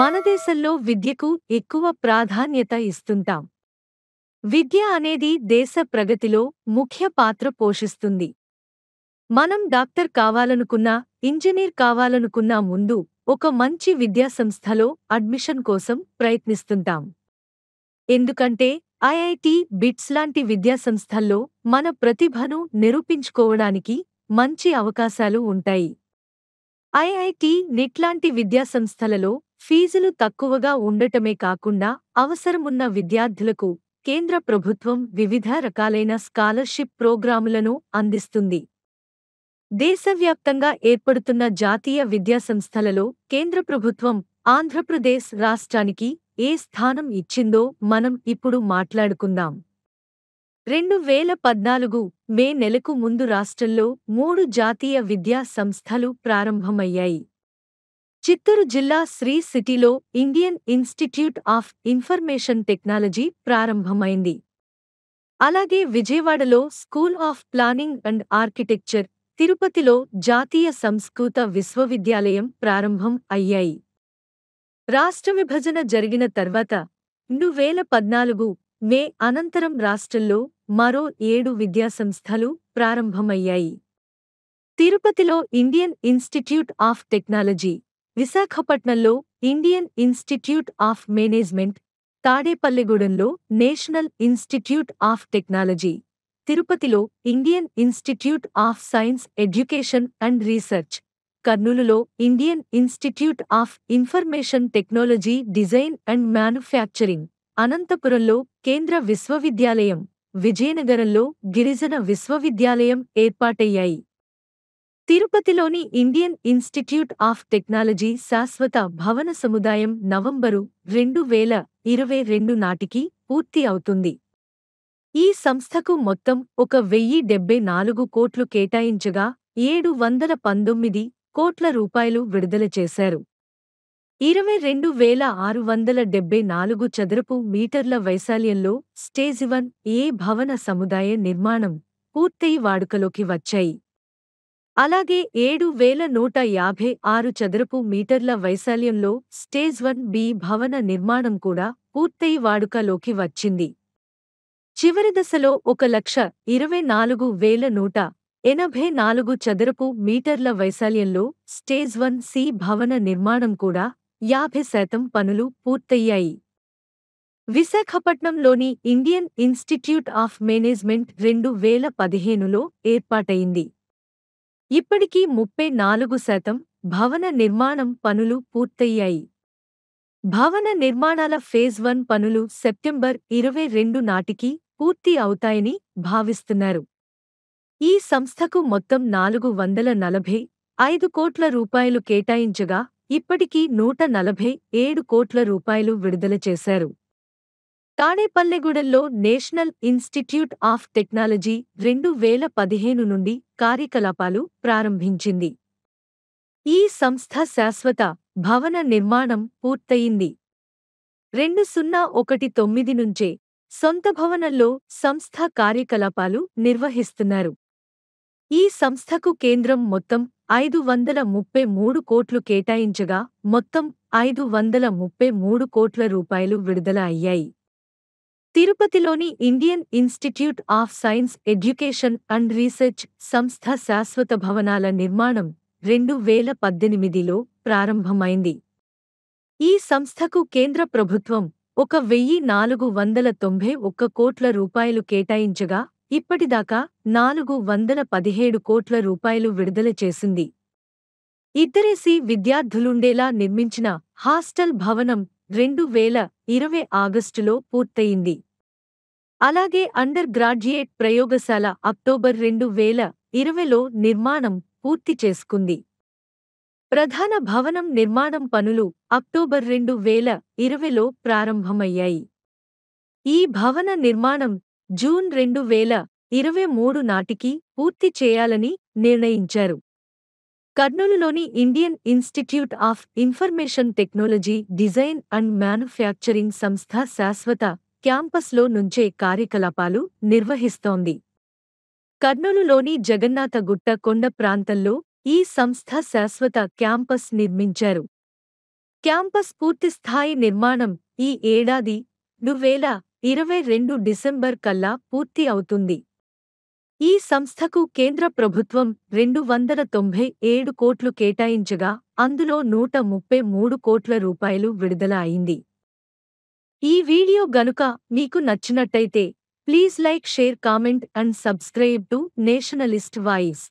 మన దేశంలో విద్యకు ఎక్కువ ప్రాధాన్యత ఇస్తుంటాం విద్య అనేది దేశ ప్రగతిలో ముఖ్య పాత్ర పోషిస్తుంది మనం డాక్టర్ కావాలనుకున్నా ఇంజనీర్ కావాలనుకున్నా ముందు ఒక మంచి విద్యాసంస్థలో అడ్మిషన్ కోసం ప్రయత్నిస్తుంటాం ఎందుకంటే ఐఐటి బిట్స్ లాంటి విద్యాసంస్థల్లో మన ప్రతిభను నిరూపించుకోవడానికి మంచి అవకాశాలు ఉంటాయి ఐఐటి నిట్ లాంటి విద్యాసంస్థలలో ఫీజులు తక్కువగా ఉండటమే కాకుండా అవసరమున్న విద్యార్థులకు కేంద్ర ప్రభుత్వం వివిధ రకాలైన స్కాలర్షిప్ ప్రోగ్రాములను అందిస్తుంది దేశవ్యాప్తంగా ఏర్పడుతున్న జాతీయ విద్యాసంస్థలలో కేంద్ర ప్రభుత్వం ఆంధ్రప్రదేశ్ రాష్ట్రానికి ఏ స్థానం ఇచ్చిందో మనం ఇప్పుడు మాట్లాడుకుందాం రెండు వేల పద్నాలుగు మే నెలకు ముందు రాష్ట్రంలో మూడు జాతీయ విద్యా సంస్థలు ప్రారంభమయ్యాయి చిత్తూరు జిల్లా శ్రీ సిటీలో Indian Institute of Information Technology ప్రారంభమైంది అలాగే విజయవాడలో school of planning and architecture తిరుపతిలో జాతీయ సంస్కృత విశ్వవిద్యాలయం ప్రారంభం అయ్యాయి రాష్ట్ర విభజన జరిగిన తర్వాత రెండు వేల పద్నాలుగు మే అనంతరం రాష్ట్రంలో మరో ఏడు విద్యాసంస్థలు ప్రారంభమయ్యాయి తిరుపతిలో ఇండియన్ ఇన్స్టిట్యూట్ ఆఫ్ టెక్నాలజీ విశాఖపట్నంలో ఇండియన్ ఇన్స్టిట్యూట్ ఆఫ్ మేనేజ్మెంట్ తాడేపల్లిగూడెంలో నేషనల్ ఇన్స్టిట్యూట్ ఆఫ్ టెక్నాలజీ తిరుపతిలో Indian Institute of Science Education and Research కర్నూలులో Indian Institute of Information Technology Design and Manufacturing అనంతపురంలో కేంద్ర విశ్వవిద్యాలయం విజయనగరంలో గిరిజన విశ్వవిద్యాలయం ఏర్పాటయ్యాయి తిరుపతిలోని ఇండియన్ ఇన్స్టిట్యూట్ ఆఫ్ టెక్నాలజీ శాశ్వత భవన సముదాయం నవంబరు రెండు వేల ఇరవై రెండు నాటికి పూర్తి అవుతుంది ఈ సంస్థకు మొత్తం ఒక వెయ్యి డెబ్బై నాలుగు కోట్లు కేటాయించగా ఏడు వందల పంతొమ్మిది కోట్ల రూపాయలు విడుదల చేశారు ఇరవై రెండు వేల ఆరు వందల డెబ్బై నాలుగు చదరపు మీటర్ల వైశాల్యంలో స్టేజివన్ ఏ భవన సముదాయ నిర్మాణం పూర్తయి వాడుకలోకి వచ్చాయి అలాగే ఏడు వేల నూట యాభై ఆరు చదరపు మీటర్ల వైశాల్యంలో స్టేజ్ వన్ బి భవన నిర్మాణం కూడా పూర్తయి వాడుకలోకి వచ్చింది చివరి దశలో ఒక లక్ష ఇరవై నాలుగు వేల నూట ఎనభై నాలుగు చదరపు మీటర్ల వైశాల్యంలో స్టేజ్ వన్ సి భవన నిర్మాణం కూడా యాభై శాతం పనులు పూర్తయ్యాయి విశాఖపట్నంలోని ఇండియన్ ఇన్స్టిట్యూట్ ఆఫ్ మేనేజ్మెంట్ రెండు వేల పదిహేనులో ఏర్పాటైంది ఇప్పటికీ ముప్పై నాలుగు శాతం భవన నిర్మాణం పనులు పూర్తయ్యాయి భవన నిర్మాణాల ఫేజ్ వన్ పనులు సెప్టెంబర్ ఇరవై రెండు నాటికి పూర్తి అవుతాయని భావిస్తున్నారు ఈ సంస్థకు మొత్తం నాలుగు వందల నలభై ఐదు కోట్ల రూపాయలు కేటాయించగా ఇప్పటికీ నూట నలభై ఏడు కోట్ల రూపాయలు విడుదల చేశారు తాడేపల్లెగూడెల్లో నేషనల్ ఇన్స్టిట్యూట్ ఆఫ్ టెక్నాలజీ రెండు వేల పదిహేను నుండి కార్యకలాపాలు ప్రారంభించింది ఈ సంస్థ శాశ్వత భవన నిర్మాణం పూర్తయింది రెండు సున్నా ఒకటి తొమ్మిది నుంచే సొంత భవనంలో సంస్థ కార్యకలాపాలు నిర్వహిస్తున్నారు ఈ సంస్థకు కేంద్రం మొత్తం ఐదు వందల ముప్పై మూడు కోట్లు కేటాయించగా మొత్తం ఐదు వందల ముప్పై మూడు కోట్ల రూపాయలు విడుదల అయ్యాయి తిరుపతిలోని Indian Institute of Science Education and Research సంస్థ శాశ్వత భవనాల నిర్మాణం రెండు వేల పద్దెనిమిదిలో ప్రారంభమైంది ఈ సంస్థకు కేంద్ర ప్రభుత్వం ఒక వెయ్యి నాలుగు వందల తొంభై ఒక్క కోట్ల రూపాయలు కేటాయించగా ఇప్పటిదాకా నాలుగు వందల పదిహేడు కోట్ల రూపాయలు విడుదల చేసింది ఇద్దరేసి విద్యార్థులుండేలా నిర్మించిన హాస్టల్ భవనం రెండు వేల ఇరవై ఆగస్టులో పూర్తయింది అలాగే అండర్ గ్రాడ్యుయేట్ ప్రయోగశాల అక్టోబర్ రెండు వేల ఇరవైలో నిర్మాణం పూర్తి చేసుకుంది ప్రధాన భవనం నిర్మాణం పనులు అక్టోబర్ రెండు వేల ఇరవైలో ప్రారంభమయ్యాయి ఈ భవన నిర్మాణం జూన్ రెండు వేల ఇరవై మూడు నాటికి పూర్తి చేయాలని నిర్ణయించారు కర్నూలులోని Indian Institute of Information Technology Design and Manufacturing సంస్థ శాశ్వత క్యాంపస్లో నుంచే కార్యకలాపాలు నిర్వహిస్తోంది కర్నూలులోని జగన్నాథగుట్ట కొండ ప్రాంతంలో ఈ సంస్థ శాశ్వత క్యాంపస్ నిర్మించారు క్యాంపస్ పూర్తిస్థాయి నిర్మాణం ఈ ఏడాది డువేల ఇరవై రెండు డిసెంబర్ కల్లా పూర్తి అవుతుంది ఈ సంస్థకు కేంద్ర ప్రభుత్వం రెండు వందల తొంభై ఏడు కోట్లు కేటాయించగా అందులో నూట ముప్పై మూడు కోట్ల రూపాయలు విడుదల అయింది ఈ వీడియో గనుక మీకు నచ్చినట్టయితే please like share comment and subscribe to nationalist voice